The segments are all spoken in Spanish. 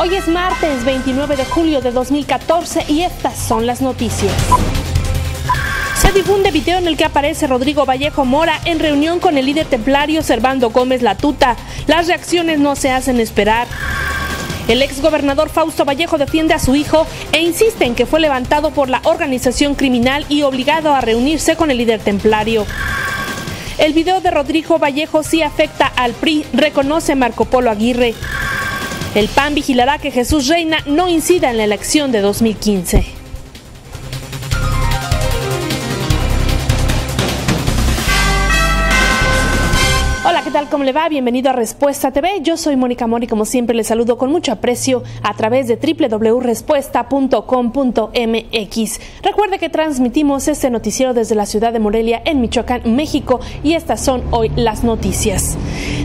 Hoy es martes 29 de julio de 2014 y estas son las noticias. Se difunde video en el que aparece Rodrigo Vallejo Mora en reunión con el líder templario Servando Gómez Latuta. Las reacciones no se hacen esperar. El ex gobernador Fausto Vallejo defiende a su hijo e insiste en que fue levantado por la organización criminal y obligado a reunirse con el líder templario. El video de Rodrigo Vallejo sí afecta al PRI, reconoce Marco Polo Aguirre. El PAN vigilará que Jesús Reina no incida en la elección de 2015. ¿Cómo le va? Bienvenido a Respuesta TV. Yo soy Mónica Mori, como siempre le saludo con mucho aprecio a través de www.respuesta.com.mx. Recuerde que transmitimos este noticiero desde la ciudad de Morelia, en Michoacán, México, y estas son hoy las noticias.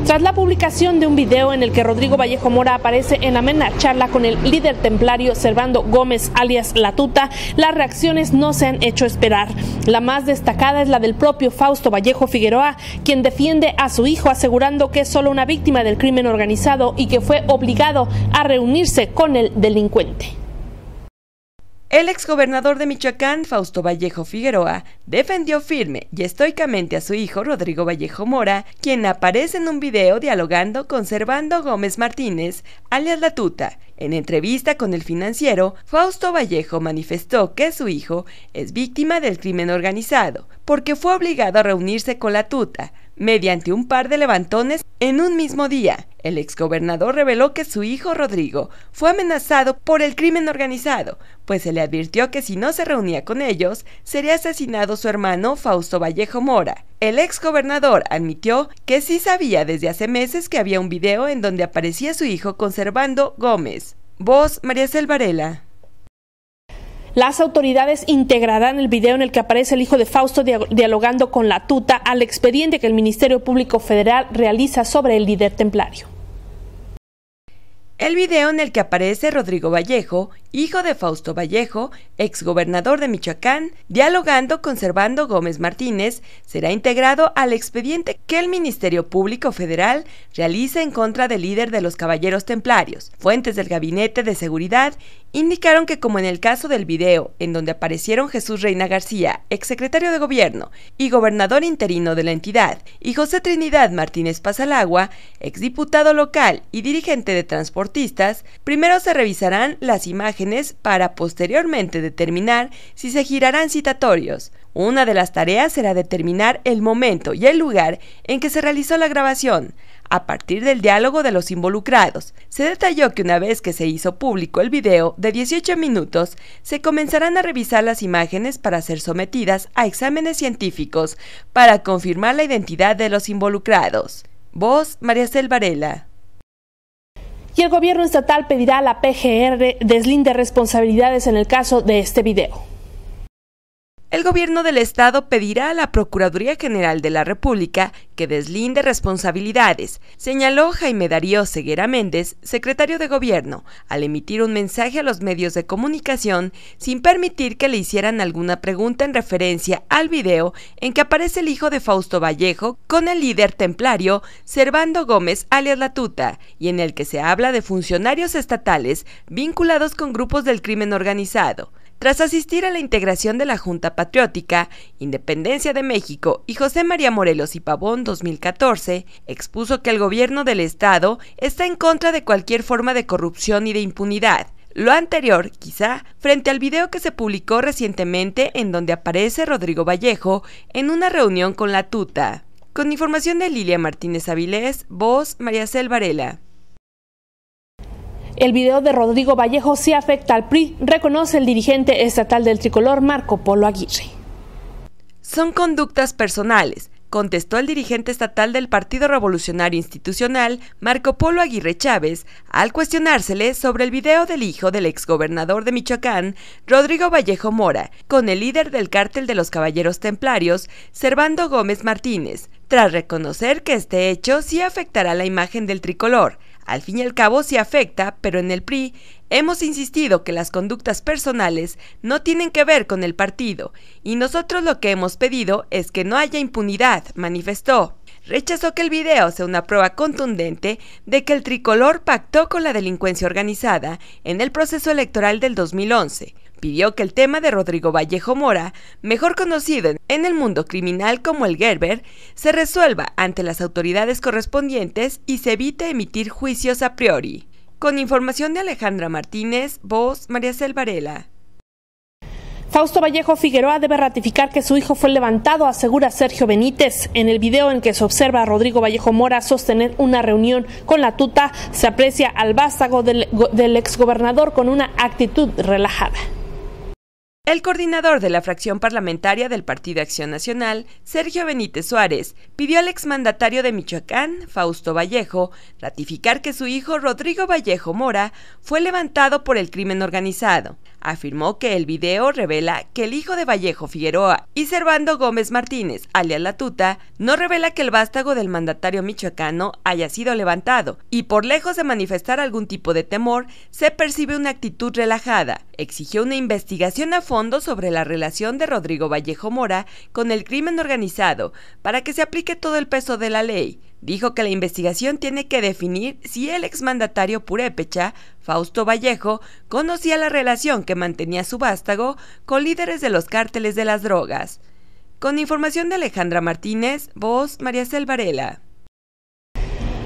Tras la publicación de un video en el que Rodrigo Vallejo Mora aparece en amena charla con el líder templario Servando Gómez, alias La Tuta, las reacciones no se han hecho esperar. La más destacada es la del propio Fausto Vallejo Figueroa, quien defiende a su hijo asegurando que es solo una víctima del crimen organizado y que fue obligado a reunirse con el delincuente. El exgobernador de Michoacán, Fausto Vallejo Figueroa, defendió firme y estoicamente a su hijo Rodrigo Vallejo Mora, quien aparece en un video dialogando con Servando Gómez Martínez, alias La Tuta. En entrevista con el financiero, Fausto Vallejo manifestó que su hijo es víctima del crimen organizado, porque fue obligado a reunirse con La Tuta, mediante un par de levantones en un mismo día. El exgobernador reveló que su hijo Rodrigo fue amenazado por el crimen organizado, pues se le advirtió que si no se reunía con ellos, sería asesinado su hermano Fausto Vallejo Mora. El exgobernador admitió que sí sabía desde hace meses que había un video en donde aparecía su hijo conservando Gómez. Voz María Selvarela. Las autoridades integrarán el video en el que aparece el hijo de Fausto dialogando con la tuta al expediente que el Ministerio Público Federal realiza sobre el líder templario. El video en el que aparece Rodrigo Vallejo hijo de Fausto Vallejo, exgobernador de Michoacán, dialogando con Gómez Martínez, será integrado al expediente que el Ministerio Público Federal realiza en contra del líder de los Caballeros Templarios. Fuentes del Gabinete de Seguridad indicaron que como en el caso del video, en donde aparecieron Jesús Reina García, exsecretario de Gobierno y gobernador interino de la entidad, y José Trinidad Martínez Pasalagua, exdiputado local y dirigente de transportistas, primero se revisarán las imágenes para posteriormente determinar si se girarán citatorios. Una de las tareas será determinar el momento y el lugar en que se realizó la grabación, a partir del diálogo de los involucrados. Se detalló que una vez que se hizo público el video de 18 minutos, se comenzarán a revisar las imágenes para ser sometidas a exámenes científicos para confirmar la identidad de los involucrados. Voz María y el gobierno estatal pedirá a la PGR deslinde responsabilidades en el caso de este video el gobierno del estado pedirá a la Procuraduría General de la República que deslinde responsabilidades, señaló Jaime Darío Ceguera Méndez, secretario de gobierno, al emitir un mensaje a los medios de comunicación sin permitir que le hicieran alguna pregunta en referencia al video en que aparece el hijo de Fausto Vallejo con el líder templario Servando Gómez alias La y en el que se habla de funcionarios estatales vinculados con grupos del crimen organizado. Tras asistir a la integración de la Junta Patriótica, Independencia de México y José María Morelos y Pavón 2014, expuso que el gobierno del Estado está en contra de cualquier forma de corrupción y de impunidad. Lo anterior, quizá, frente al video que se publicó recientemente en donde aparece Rodrigo Vallejo en una reunión con la tuta. Con información de Lilia Martínez Avilés, voz María el video de Rodrigo Vallejo sí afecta al PRI, reconoce el dirigente estatal del tricolor Marco Polo Aguirre. Son conductas personales, contestó el dirigente estatal del Partido Revolucionario Institucional, Marco Polo Aguirre Chávez, al cuestionársele sobre el video del hijo del exgobernador de Michoacán, Rodrigo Vallejo Mora, con el líder del cártel de los Caballeros Templarios, Servando Gómez Martínez, tras reconocer que este hecho sí afectará la imagen del tricolor. Al fin y al cabo sí afecta, pero en el PRI hemos insistido que las conductas personales no tienen que ver con el partido, y nosotros lo que hemos pedido es que no haya impunidad, manifestó. Rechazó que el video sea una prueba contundente de que el tricolor pactó con la delincuencia organizada en el proceso electoral del 2011 pidió que el tema de Rodrigo Vallejo Mora, mejor conocido en el mundo criminal como el Gerber, se resuelva ante las autoridades correspondientes y se evite emitir juicios a priori. Con información de Alejandra Martínez, voz María Selvarela Fausto Vallejo Figueroa debe ratificar que su hijo fue levantado, asegura Sergio Benítez. En el video en que se observa a Rodrigo Vallejo Mora sostener una reunión con la tuta, se aprecia al vástago del, del exgobernador con una actitud relajada. El coordinador de la fracción parlamentaria del Partido Acción Nacional, Sergio Benítez Suárez, pidió al exmandatario de Michoacán, Fausto Vallejo, ratificar que su hijo Rodrigo Vallejo Mora fue levantado por el crimen organizado afirmó que el video revela que el hijo de Vallejo Figueroa y Servando Gómez Martínez, alias La Tuta, no revela que el vástago del mandatario michoacano haya sido levantado y por lejos de manifestar algún tipo de temor, se percibe una actitud relajada. Exigió una investigación a fondo sobre la relación de Rodrigo Vallejo Mora con el crimen organizado para que se aplique todo el peso de la ley dijo que la investigación tiene que definir si el exmandatario purépecha, Fausto Vallejo, conocía la relación que mantenía su vástago con líderes de los cárteles de las drogas. Con información de Alejandra Martínez, voz María Selvarela.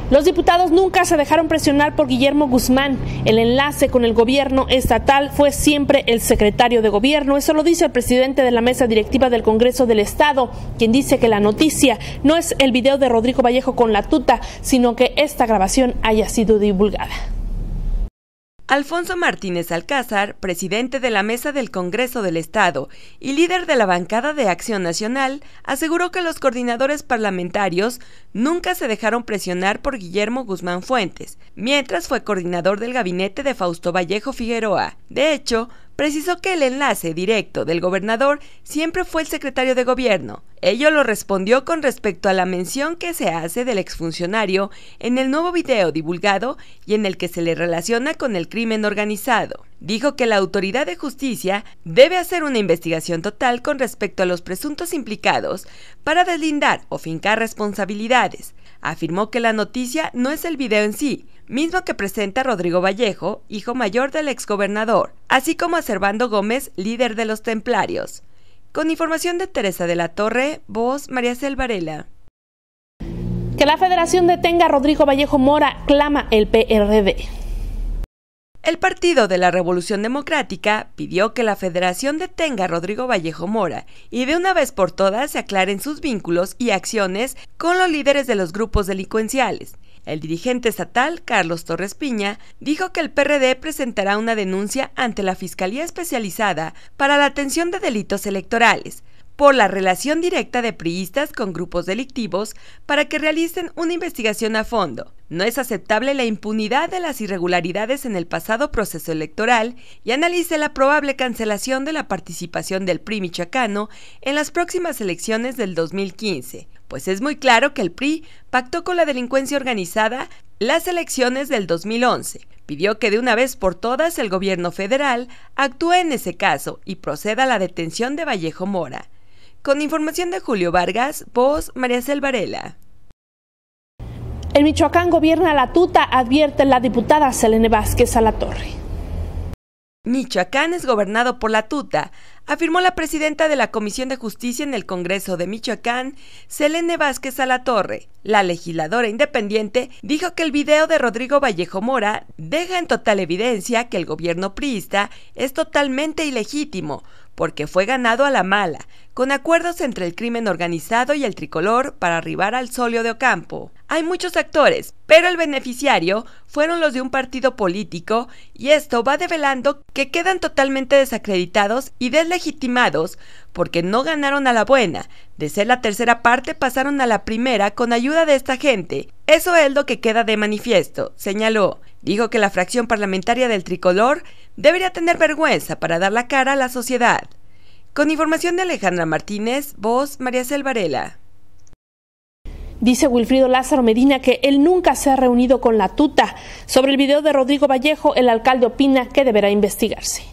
Los diputados nunca se dejaron presionar por Guillermo Guzmán. El enlace con el gobierno estatal fue siempre el secretario de gobierno. Eso lo dice el presidente de la mesa directiva del Congreso del Estado, quien dice que la noticia no es el video de Rodrigo Vallejo con la tuta, sino que esta grabación haya sido divulgada. Alfonso Martínez Alcázar, presidente de la Mesa del Congreso del Estado y líder de la bancada de Acción Nacional, aseguró que los coordinadores parlamentarios nunca se dejaron presionar por Guillermo Guzmán Fuentes, mientras fue coordinador del gabinete de Fausto Vallejo Figueroa. De hecho, precisó que el enlace directo del gobernador siempre fue el secretario de gobierno. Ello lo respondió con respecto a la mención que se hace del exfuncionario en el nuevo video divulgado y en el que se le relaciona con el crimen organizado. Dijo que la autoridad de justicia debe hacer una investigación total con respecto a los presuntos implicados para deslindar o fincar responsabilidades Afirmó que la noticia no es el video en sí, mismo que presenta Rodrigo Vallejo, hijo mayor del exgobernador, así como a Servando Gómez, líder de los templarios. Con información de Teresa de la Torre, voz María Selvarela. Que la Federación detenga a Rodrigo Vallejo Mora, clama el PRD. El Partido de la Revolución Democrática pidió que la Federación detenga a Rodrigo Vallejo Mora y de una vez por todas se aclaren sus vínculos y acciones con los líderes de los grupos delincuenciales. El dirigente estatal, Carlos Torres Piña, dijo que el PRD presentará una denuncia ante la Fiscalía Especializada para la atención de delitos electorales, por la relación directa de priistas con grupos delictivos para que realicen una investigación a fondo. No es aceptable la impunidad de las irregularidades en el pasado proceso electoral y analice la probable cancelación de la participación del PRI michoacano en las próximas elecciones del 2015, pues es muy claro que el PRI pactó con la delincuencia organizada las elecciones del 2011. Pidió que de una vez por todas el gobierno federal actúe en ese caso y proceda a la detención de Vallejo Mora. Con información de Julio Vargas, voz María Selvarela. El Michoacán gobierna la tuta, advierte la diputada Selene Vázquez a la torre. Michoacán es gobernado por la tuta, afirmó la presidenta de la Comisión de Justicia en el Congreso de Michoacán, Selene Vázquez Salatorre. La legisladora independiente dijo que el video de Rodrigo Vallejo Mora deja en total evidencia que el gobierno priista es totalmente ilegítimo, porque fue ganado a la mala, con acuerdos entre el crimen organizado y el tricolor para arribar al solio de Ocampo. Hay muchos actores, pero el beneficiario fueron los de un partido político y esto va develando que quedan totalmente desacreditados y deslegitimados porque no ganaron a la buena. De ser la tercera parte pasaron a la primera con ayuda de esta gente. Eso es lo que queda de manifiesto, señaló. Dijo que la fracción parlamentaria del tricolor debería tener vergüenza para dar la cara a la sociedad. Con información de Alejandra Martínez, voz María Selvarela. Dice Wilfrido Lázaro Medina que él nunca se ha reunido con la tuta. Sobre el video de Rodrigo Vallejo, el alcalde opina que deberá investigarse.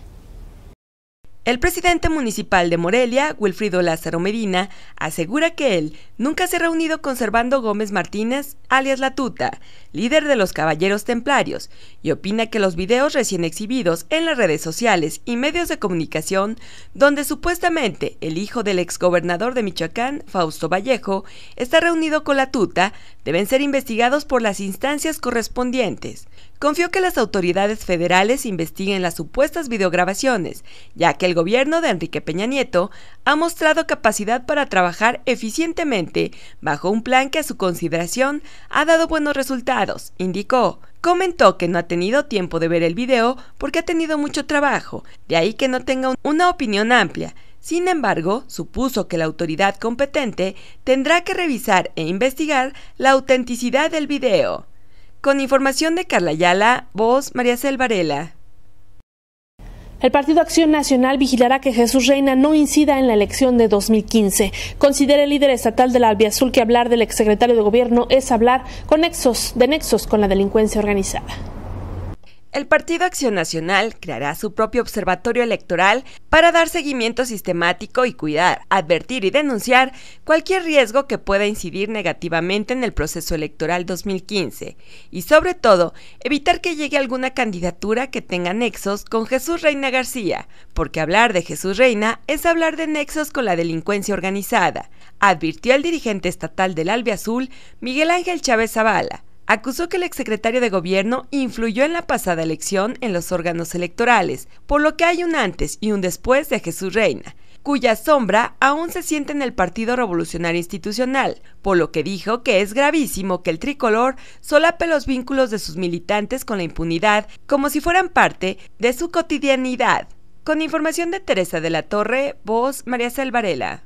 El presidente municipal de Morelia, Wilfrido Lázaro Medina, asegura que él nunca se ha reunido con Servando Gómez Martínez, alias La Tuta, líder de los Caballeros Templarios, y opina que los videos recién exhibidos en las redes sociales y medios de comunicación, donde supuestamente el hijo del exgobernador de Michoacán, Fausto Vallejo, está reunido con La Tuta, deben ser investigados por las instancias correspondientes confió que las autoridades federales investiguen las supuestas videograbaciones, ya que el gobierno de Enrique Peña Nieto ha mostrado capacidad para trabajar eficientemente bajo un plan que a su consideración ha dado buenos resultados, indicó. Comentó que no ha tenido tiempo de ver el video porque ha tenido mucho trabajo, de ahí que no tenga una opinión amplia, sin embargo, supuso que la autoridad competente tendrá que revisar e investigar la autenticidad del video. Con información de Carla Ayala, voz María Selvarela. El Partido Acción Nacional vigilará que Jesús Reina no incida en la elección de 2015. Considera el líder estatal de la Azul que hablar del exsecretario de Gobierno es hablar con nexos, de nexos con la delincuencia organizada. El Partido Acción Nacional creará su propio observatorio electoral para dar seguimiento sistemático y cuidar, advertir y denunciar cualquier riesgo que pueda incidir negativamente en el proceso electoral 2015 y sobre todo evitar que llegue alguna candidatura que tenga nexos con Jesús Reina García, porque hablar de Jesús Reina es hablar de nexos con la delincuencia organizada, advirtió el dirigente estatal del Albe Azul, Miguel Ángel Chávez Zavala acusó que el exsecretario de gobierno influyó en la pasada elección en los órganos electorales, por lo que hay un antes y un después de Jesús Reina, cuya sombra aún se siente en el Partido Revolucionario Institucional, por lo que dijo que es gravísimo que el tricolor solape los vínculos de sus militantes con la impunidad como si fueran parte de su cotidianidad. Con información de Teresa de la Torre, voz María Salvarela.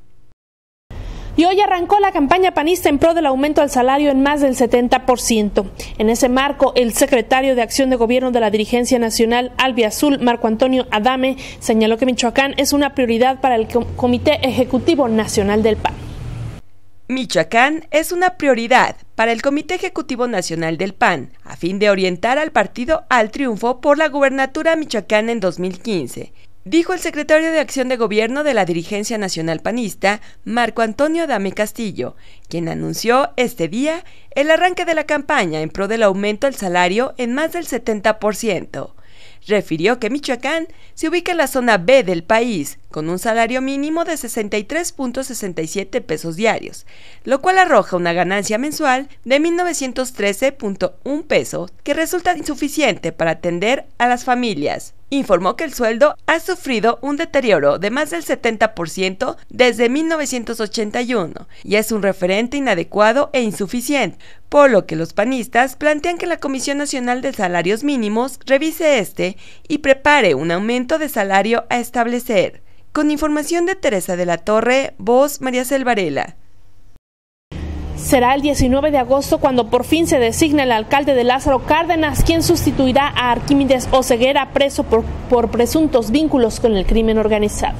Y hoy arrancó la campaña panista en pro del aumento al salario en más del 70%. En ese marco, el secretario de Acción de Gobierno de la Dirigencia Nacional Albia Azul, Marco Antonio Adame, señaló que Michoacán es una prioridad para el Comité Ejecutivo Nacional del PAN. Michoacán es una prioridad para el Comité Ejecutivo Nacional del PAN, a fin de orientar al partido al triunfo por la gubernatura Michoacán en 2015, Dijo el secretario de Acción de Gobierno de la Dirigencia Nacional Panista, Marco Antonio Dame Castillo, quien anunció este día el arranque de la campaña en pro del aumento del salario en más del 70%. Refirió que Michoacán se ubica en la zona B del país, con un salario mínimo de 63.67 pesos diarios, lo cual arroja una ganancia mensual de 1.913.1 pesos que resulta insuficiente para atender a las familias informó que el sueldo ha sufrido un deterioro de más del 70% desde 1981 y es un referente inadecuado e insuficiente, por lo que los panistas plantean que la Comisión Nacional de Salarios Mínimos revise este y prepare un aumento de salario a establecer. Con información de Teresa de la Torre, voz María Selvarela. Será el 19 de agosto cuando por fin se designe el alcalde de Lázaro Cárdenas, quien sustituirá a Arquímedes Oceguera preso por presuntos vínculos con el crimen organizado.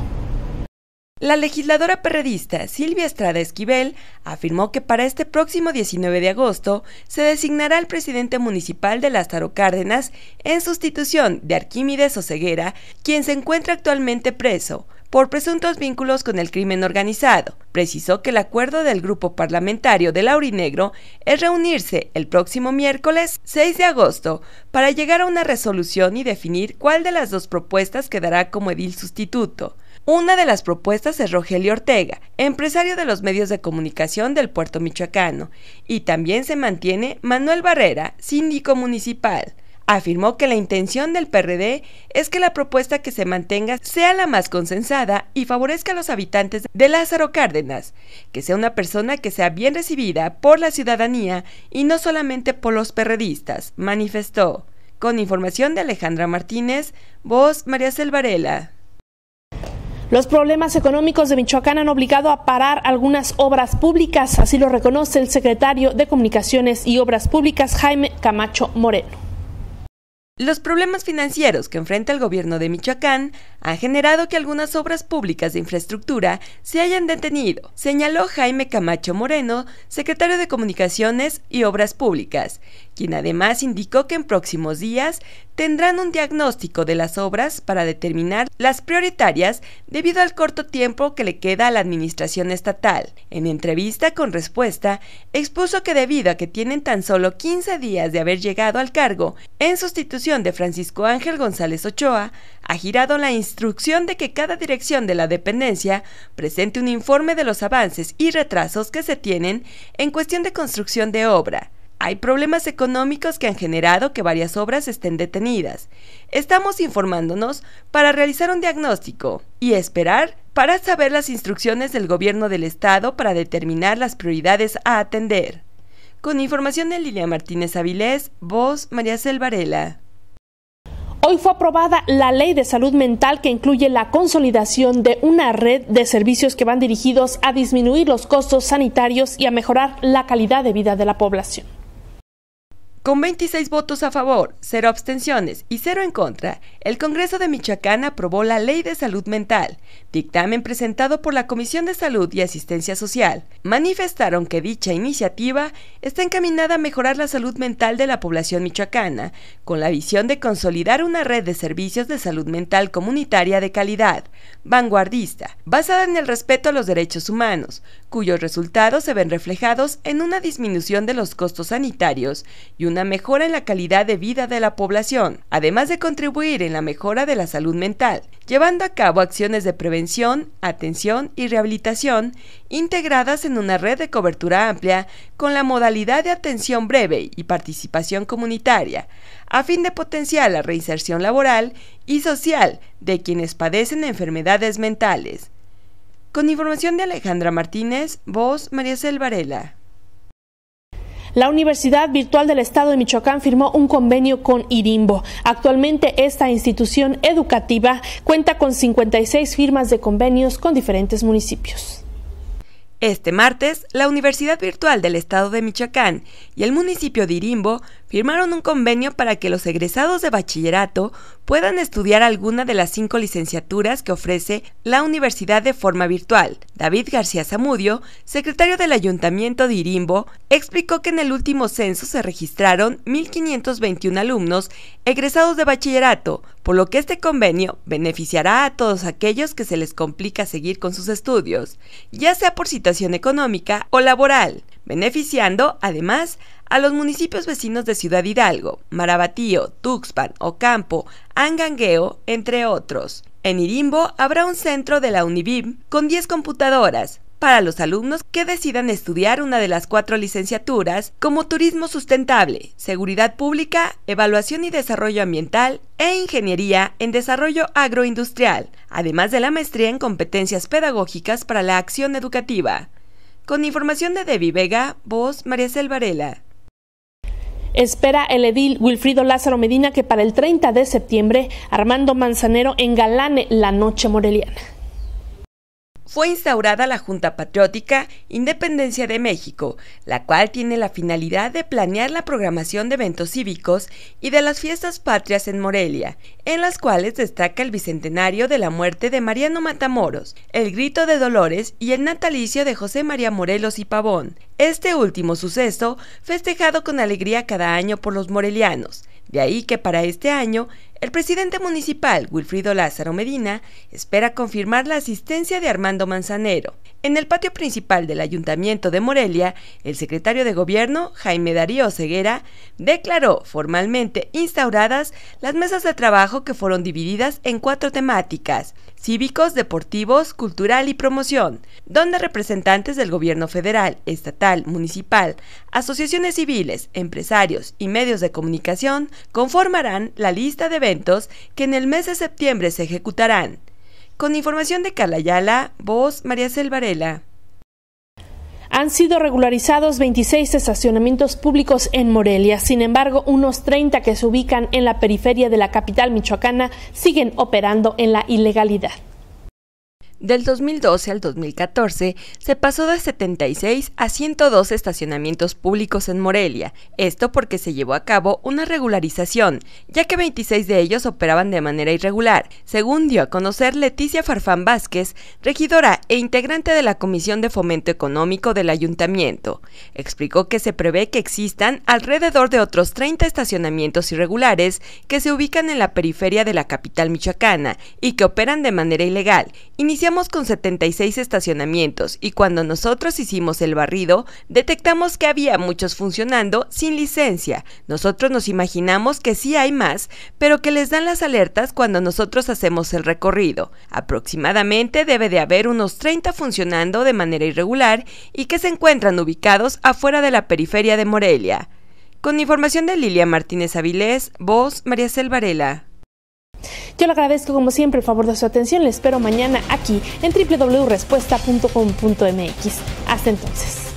La legisladora perredista Silvia Estrada Esquivel afirmó que para este próximo 19 de agosto se designará al presidente municipal de Lázaro Cárdenas en sustitución de Arquímedes Oceguera, quien se encuentra actualmente preso por presuntos vínculos con el crimen organizado. Precisó que el acuerdo del grupo parlamentario de Laurinegro es reunirse el próximo miércoles 6 de agosto para llegar a una resolución y definir cuál de las dos propuestas quedará como edil sustituto. Una de las propuestas es Rogelio Ortega, empresario de los medios de comunicación del puerto michoacano, y también se mantiene Manuel Barrera, síndico municipal. Afirmó que la intención del PRD es que la propuesta que se mantenga sea la más consensada y favorezca a los habitantes de Lázaro Cárdenas, que sea una persona que sea bien recibida por la ciudadanía y no solamente por los perredistas, manifestó. Con información de Alejandra Martínez, voz María Selvarela. Los problemas económicos de Michoacán han obligado a parar algunas obras públicas, así lo reconoce el secretario de Comunicaciones y Obras Públicas, Jaime Camacho Moreno. Los problemas financieros que enfrenta el gobierno de Michoacán han generado que algunas obras públicas de infraestructura se hayan detenido, señaló Jaime Camacho Moreno, secretario de Comunicaciones y Obras Públicas, quien además indicó que en próximos días tendrán un diagnóstico de las obras para determinar las prioritarias debido al corto tiempo que le queda a la administración estatal. En entrevista con respuesta, expuso que debido a que tienen tan solo 15 días de haber llegado al cargo, en sustitución de Francisco Ángel González Ochoa, ha girado la instrucción de que cada dirección de la dependencia presente un informe de los avances y retrasos que se tienen en cuestión de construcción de obra. Hay problemas económicos que han generado que varias obras estén detenidas. Estamos informándonos para realizar un diagnóstico y esperar para saber las instrucciones del gobierno del estado para determinar las prioridades a atender. Con información de Lilia Martínez Avilés, voz María Selvarela. Hoy fue aprobada la ley de salud mental que incluye la consolidación de una red de servicios que van dirigidos a disminuir los costos sanitarios y a mejorar la calidad de vida de la población. Con 26 votos a favor, cero abstenciones y cero en contra, el Congreso de Michoacán aprobó la Ley de Salud Mental, dictamen presentado por la Comisión de Salud y Asistencia Social. Manifestaron que dicha iniciativa está encaminada a mejorar la salud mental de la población michoacana, con la visión de consolidar una red de servicios de salud mental comunitaria de calidad, vanguardista, basada en el respeto a los derechos humanos, cuyos resultados se ven reflejados en una disminución de los costos sanitarios y una mejora en la calidad de vida de la población, además de contribuir en la mejora de la salud mental, llevando a cabo acciones de prevención, atención y rehabilitación integradas en una red de cobertura amplia con la modalidad de atención breve y participación comunitaria, a fin de potenciar la reinserción laboral y social de quienes padecen enfermedades mentales. Con información de Alejandra Martínez, voz María Cel Varela. La Universidad Virtual del Estado de Michoacán firmó un convenio con Irimbo. Actualmente esta institución educativa cuenta con 56 firmas de convenios con diferentes municipios. Este martes, la Universidad Virtual del Estado de Michoacán y el municipio de Irimbo firmaron un convenio para que los egresados de bachillerato puedan estudiar alguna de las cinco licenciaturas que ofrece la universidad de forma virtual. David García Zamudio, secretario del Ayuntamiento de Irimbo, explicó que en el último censo se registraron 1.521 alumnos egresados de bachillerato, por lo que este convenio beneficiará a todos aquellos que se les complica seguir con sus estudios, ya sea por situación económica o laboral, beneficiando además a los municipios vecinos de Ciudad Hidalgo, Marabatío, Tuxpan, Ocampo, Angangueo, entre otros. En Irimbo habrá un centro de la Univib con 10 computadoras, para los alumnos que decidan estudiar una de las cuatro licenciaturas como Turismo Sustentable, Seguridad Pública, Evaluación y Desarrollo Ambiental e Ingeniería en Desarrollo Agroindustrial, además de la maestría en Competencias Pedagógicas para la Acción Educativa. Con información de Debbie Vega, voz María Selvarela. Espera el edil Wilfrido Lázaro Medina que para el 30 de septiembre Armando Manzanero engalane la noche moreliana fue instaurada la Junta Patriótica Independencia de México, la cual tiene la finalidad de planear la programación de eventos cívicos y de las fiestas patrias en Morelia, en las cuales destaca el bicentenario de la muerte de Mariano Matamoros, el grito de Dolores y el natalicio de José María Morelos y Pavón. Este último suceso festejado con alegría cada año por los morelianos. De ahí que para este año el presidente municipal, Wilfrido Lázaro Medina, espera confirmar la asistencia de Armando Manzanero. En el patio principal del Ayuntamiento de Morelia, el secretario de Gobierno, Jaime Darío Ceguera, declaró formalmente instauradas las mesas de trabajo que fueron divididas en cuatro temáticas, cívicos, deportivos, cultural y promoción, donde representantes del gobierno federal, estatal, municipal, asociaciones civiles, empresarios y medios de comunicación conformarán la lista de que en el mes de septiembre se ejecutarán. Con información de Calayala, voz María Selvarela. Han sido regularizados 26 estacionamientos públicos en Morelia, sin embargo, unos 30 que se ubican en la periferia de la capital michoacana siguen operando en la ilegalidad. Del 2012 al 2014 se pasó de 76 a 112 estacionamientos públicos en Morelia, esto porque se llevó a cabo una regularización, ya que 26 de ellos operaban de manera irregular, según dio a conocer Leticia Farfán Vázquez, regidora e integrante de la Comisión de Fomento Económico del Ayuntamiento. Explicó que se prevé que existan alrededor de otros 30 estacionamientos irregulares que se ubican en la periferia de la capital michoacana y que operan de manera ilegal. Inició Estamos con 76 estacionamientos y cuando nosotros hicimos el barrido, detectamos que había muchos funcionando sin licencia. Nosotros nos imaginamos que sí hay más, pero que les dan las alertas cuando nosotros hacemos el recorrido. Aproximadamente debe de haber unos 30 funcionando de manera irregular y que se encuentran ubicados afuera de la periferia de Morelia. Con información de Lilia Martínez Avilés, voz María Selvarela. Yo le agradezco como siempre el favor de su atención, le espero mañana aquí en www.respuesta.com.mx. Hasta entonces.